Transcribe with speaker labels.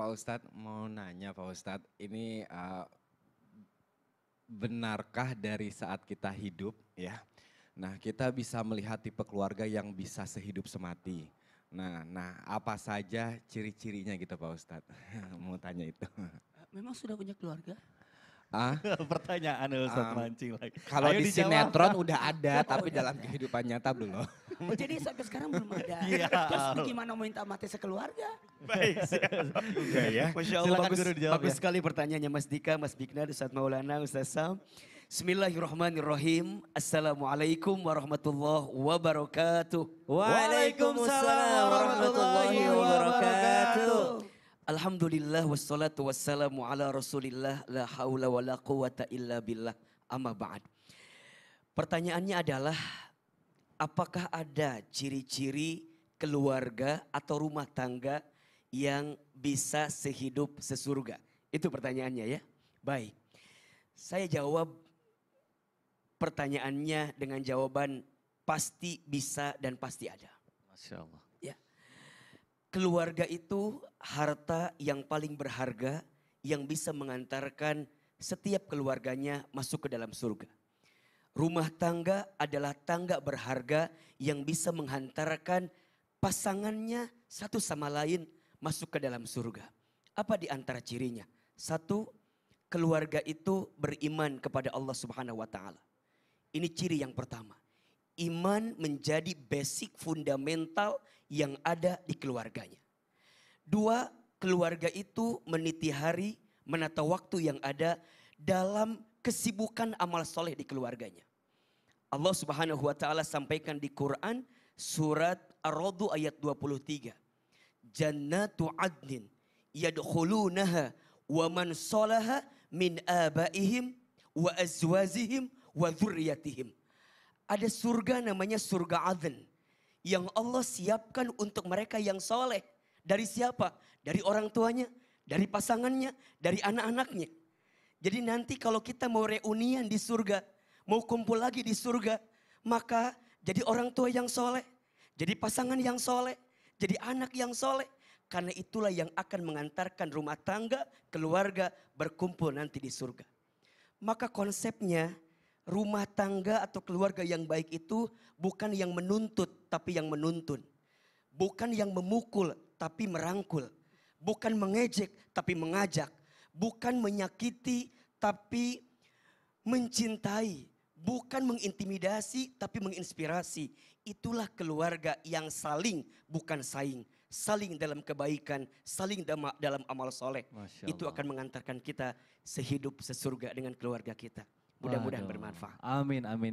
Speaker 1: Pak Ustadz mau nanya Pak Ustadz, ini uh, benarkah dari saat kita hidup ya, nah kita bisa melihat tipe keluarga yang bisa sehidup semati. Nah, nah apa saja ciri-cirinya gitu Pak Ustadz? mau tanya itu.
Speaker 2: Memang sudah punya keluarga?
Speaker 1: Ah? Pertanyaan Ustaz um, mancing lagi. Kalau di dijawab. sinetron udah ada, tapi dalam kehidupan nyata belum.
Speaker 2: Oh, jadi sampai sekarang belum ada. Ya, Terus gimana mau minta mati sekeluarga? Baik, ya, ya. Masya Allah, Silakan bagus, dijawab bagus ya. sekali pertanyaannya Mas Dika, Mas Bikna, Ustaz Maulana, Ustaz Sam. Bismillahirrahmanirrahim. Assalamualaikum warahmatullahi wabarakatuh. Waalaikumsalam
Speaker 1: warahmatullahi
Speaker 2: wabarakatuh. Alhamdulillah wassalatu wassalamu ala rasulillah la haula wa la quwata illa billah amma ba'd. Pertanyaannya adalah apakah ada ciri-ciri keluarga atau rumah tangga yang bisa sehidup sesurga? Itu pertanyaannya ya. Baik. Saya jawab pertanyaannya dengan jawaban pasti bisa dan pasti ada. Masya Allah. Keluarga itu harta yang paling berharga yang bisa mengantarkan setiap keluarganya masuk ke dalam surga. Rumah tangga adalah tangga berharga yang bisa menghantarkan pasangannya satu sama lain masuk ke dalam surga. Apa di antara cirinya? Satu, keluarga itu beriman kepada Allah Subhanahu wa taala. Ini ciri yang pertama iman menjadi basic fundamental yang ada di keluarganya. Dua, keluarga itu meniti hari, menata waktu yang ada dalam kesibukan amal soleh di keluarganya. Allah subhanahu wa ta'ala sampaikan di Quran surat Ar-Radu ayat 23. Jannatu adnin yadkhulunaha wa man solaha min abaihim wa azwazihim wa dzurriyyatihim ada surga namanya surga adhan. Yang Allah siapkan untuk mereka yang soleh. Dari siapa? Dari orang tuanya, dari pasangannya, dari anak-anaknya. Jadi nanti kalau kita mau reunian di surga, mau kumpul lagi di surga, maka jadi orang tua yang soleh, jadi pasangan yang soleh, jadi anak yang soleh. Karena itulah yang akan mengantarkan rumah tangga, keluarga berkumpul nanti di surga. Maka konsepnya rumah tangga atau keluarga yang baik itu bukan yang menuntut, tapi yang menuntun. Bukan yang memukul, tapi merangkul. Bukan mengejek, tapi mengajak. Bukan menyakiti, tapi mencintai. Bukan mengintimidasi, tapi menginspirasi. Itulah keluarga yang saling, bukan saing. Saling dalam kebaikan, saling dalam amal soleh. Itu akan mengantarkan kita sehidup sesurga dengan keluarga kita. Mudah-mudahan bermanfaat.
Speaker 1: Amin, amin.